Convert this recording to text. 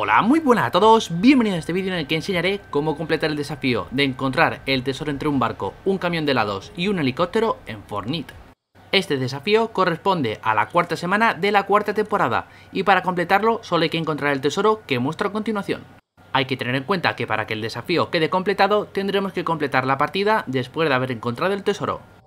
Hola, muy buenas a todos, bienvenidos a este vídeo en el que enseñaré cómo completar el desafío de encontrar el tesoro entre un barco, un camión de helados y un helicóptero en Fortnite. Este desafío corresponde a la cuarta semana de la cuarta temporada y para completarlo solo hay que encontrar el tesoro que muestro a continuación. Hay que tener en cuenta que para que el desafío quede completado tendremos que completar la partida después de haber encontrado el tesoro.